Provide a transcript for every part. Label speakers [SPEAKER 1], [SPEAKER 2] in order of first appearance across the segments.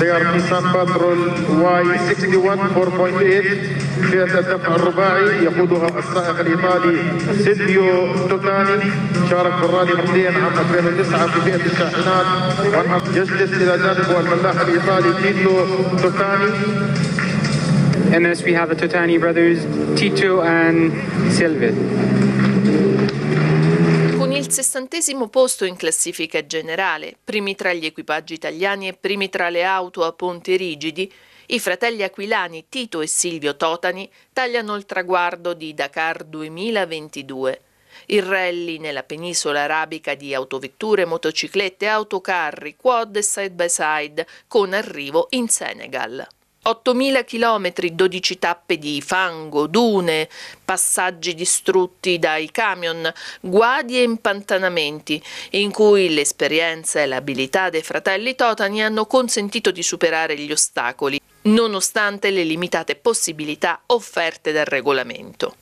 [SPEAKER 1] سيارة نيسان باترول واي 61 4.8 فئة الدفع الرباعي يقودها السائق الإيطالي سيديو توتاني شارك في الرالي مرتين عام 2009 في فئة الشاحنات يجلس إلى جانبه الملاح الإيطالي تيتو توتاني In this we have the Totani brothers, Tito and Silvio. con il mm. sessantesimo posto in classifica generale, primi tra gli equipaggi italiani e primi tra le auto a ponti rigidi, i fratelli aquilani Tito e Silvio Totani tagliano il traguardo di Dakar 2022. Il rally nella penisola arabica di autovetture, motociclette, autocarri, quad e side by side, con arrivo in Senegal. 8.000 km, 12 tappe di fango, dune, passaggi distrutti dai camion, guadi e impantanamenti, in cui l'esperienza e l'abilità dei fratelli Totani hanno consentito di superare gli ostacoli, nonostante le limitate possibilità offerte dal regolamento.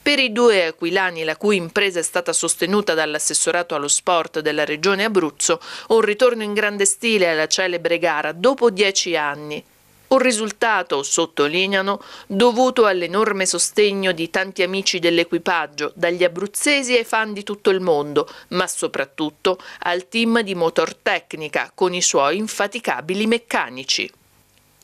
[SPEAKER 1] Per i due aquilani la cui impresa è stata sostenuta dall'assessorato allo sport della regione Abruzzo, un ritorno in grande stile alla celebre gara dopo dieci anni. Un risultato, sottolineano, dovuto all'enorme sostegno di tanti amici dell'equipaggio, dagli abruzzesi ai fan di tutto il mondo, ma soprattutto al team di Motortecnica con i suoi infaticabili meccanici.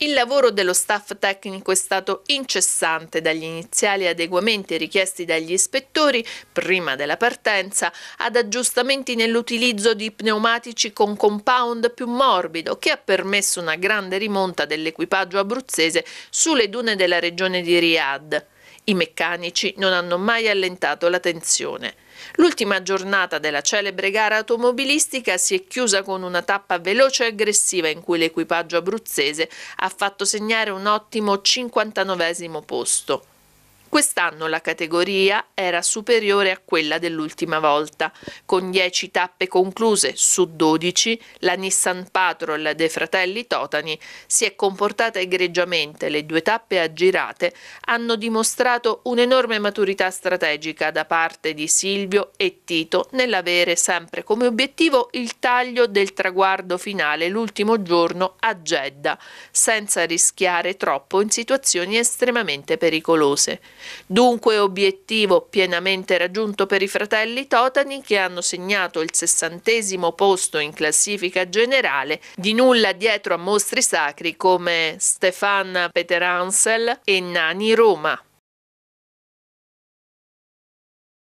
[SPEAKER 1] Il lavoro dello staff tecnico è stato incessante dagli iniziali adeguamenti richiesti dagli ispettori prima della partenza ad aggiustamenti nell'utilizzo di pneumatici con compound più morbido che ha permesso una grande rimonta dell'equipaggio abruzzese sulle dune della regione di Riyadh. I meccanici non hanno mai allentato la tensione. L'ultima giornata della celebre gara automobilistica si è chiusa con una tappa veloce e aggressiva in cui l'equipaggio abruzzese ha fatto segnare un ottimo 59 posto. Quest'anno la categoria era superiore a quella dell'ultima volta. Con 10 tappe concluse su 12, la Nissan Patrol dei fratelli Totani si è comportata egregiamente. Le due tappe aggirate hanno dimostrato un'enorme maturità strategica da parte di Silvio e Tito nell'avere sempre come obiettivo il taglio del traguardo finale l'ultimo giorno a Jeddah, senza rischiare troppo in situazioni estremamente pericolose. Dunque obiettivo pienamente raggiunto per i fratelli Totani che hanno segnato il sessantesimo posto in classifica generale, di nulla dietro a mostri sacri come Stefan Peter Hansel e Nani Roma.